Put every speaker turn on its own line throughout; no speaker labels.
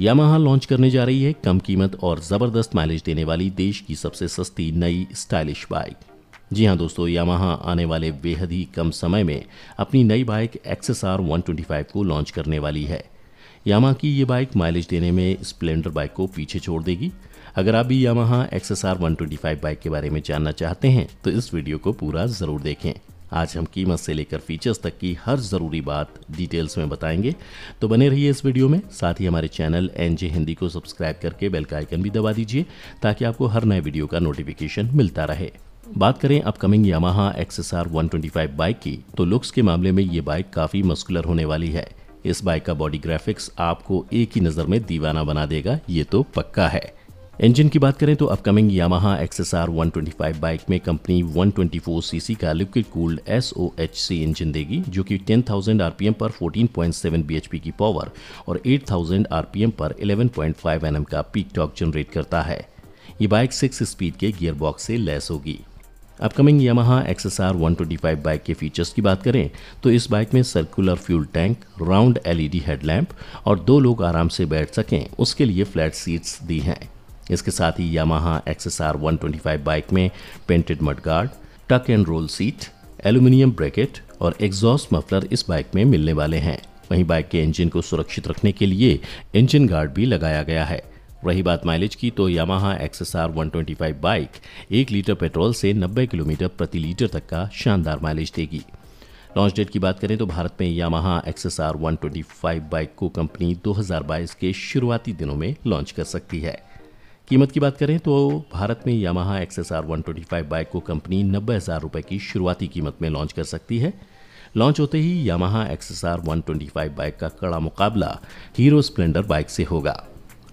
Yamaha launch करने जा रही है कम कीमत और ज़बरदस्त माइलेज देने वाली देश की सबसे सस्ती नई स्टाइलिश बाइक जी हाँ दोस्तों यामाहा आने वाले बेहद ही कम समय में अपनी नई बाइक एक्सेस आर को लॉन्च करने वाली है यामा की ये बाइक माइलेज देने में स्प्लेंडर बाइक को पीछे छोड़ देगी अगर आप भी यामाहा एक्सेस आर बाइक के बारे में जानना चाहते हैं तो इस वीडियो को पूरा ज़रूर देखें आज हम कीमत से लेकर फीचर्स तक की हर ज़रूरी बात डिटेल्स में बताएंगे तो बने रहिए इस वीडियो में साथ ही हमारे चैनल एन हिंदी को सब्सक्राइब करके बेल का आइकन भी दबा दीजिए ताकि आपको हर नए वीडियो का नोटिफिकेशन मिलता रहे बात करें upcoming Yamaha twenty five bike की तो लुक्स के मामले में ये बाइक काफ़ी मस्कुलर होने वाली है इस बाइक का बॉडी ग्राफिक्स आपको एक ही नज़र में दीवाना बना देगा ये तो पक्का है इंजन की बात करें तो अपकमिंग यामाहा एक्सएसआर 125 बाइक में कंपनी 124 सीसी का लिक्विड कूल्ड सी इंजन देगी जो कि 10,000 आरपीएम पर 14.7 पॉइंट की पावर और 8,000 आरपीएम पर 11.5 एनएम का पीक टॉक जनरेट करता है ये बाइक सिक्स स्पीड के गियर बॉक्स से लैस होगी अपकमिंग यामाहा एक्सएसआर 125 बाइक के फीचर्स की बात करें तो इस बाइक में circular fuel tank round LED headlamp और दो लोग आराम से बैठ सकें उसके लिए फ्लैट सीट्स दी हैं इसके साथ ही यामाहा एक्सएसआर 125 बाइक में painted mudguard tuck and roll seat aluminium bracket और एग्जॉस्ट मफलर इस बाइक में मिलने वाले हैं वहीं बाइक के इंजन को सुरक्षित रखने के लिए इंजन गार्ड भी लगाया गया है रही बात माइलेज की तो यामाहा एक्सएसआर 125 बाइक एक लीटर पेट्रोल से 90 किलोमीटर प्रति लीटर तक का शानदार माइलेज देगी लॉन्च डेट की बात करें तो भारत में यामाहा एक्सएसआर 125 बाइक को कंपनी 2022 के शुरुआती दिनों में लॉन्च कर सकती है कीमत की बात करें तो भारत में Yamaha X S R one bike को कंपनी नब्बे हज़ार रुपये की शुरुआती कीमत में लॉन्च कर सकती है लॉन्च होते ही Yamaha X S R one bike का कड़ा मुकाबला हीरो स्प्लेंडर बाइक से होगा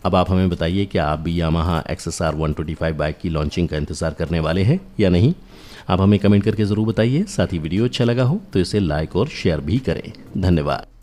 अब आप हमें बताइए कि आप भी Yamaha X S R one bike की लॉन्चिंग का इंतज़ार करने वाले हैं या नहीं आप हमें कमेंट करके ज़रूर बताइए साथ ही वीडियो अच्छा लगा हो तो इसे लाइक और शेयर भी करें धन्यवाद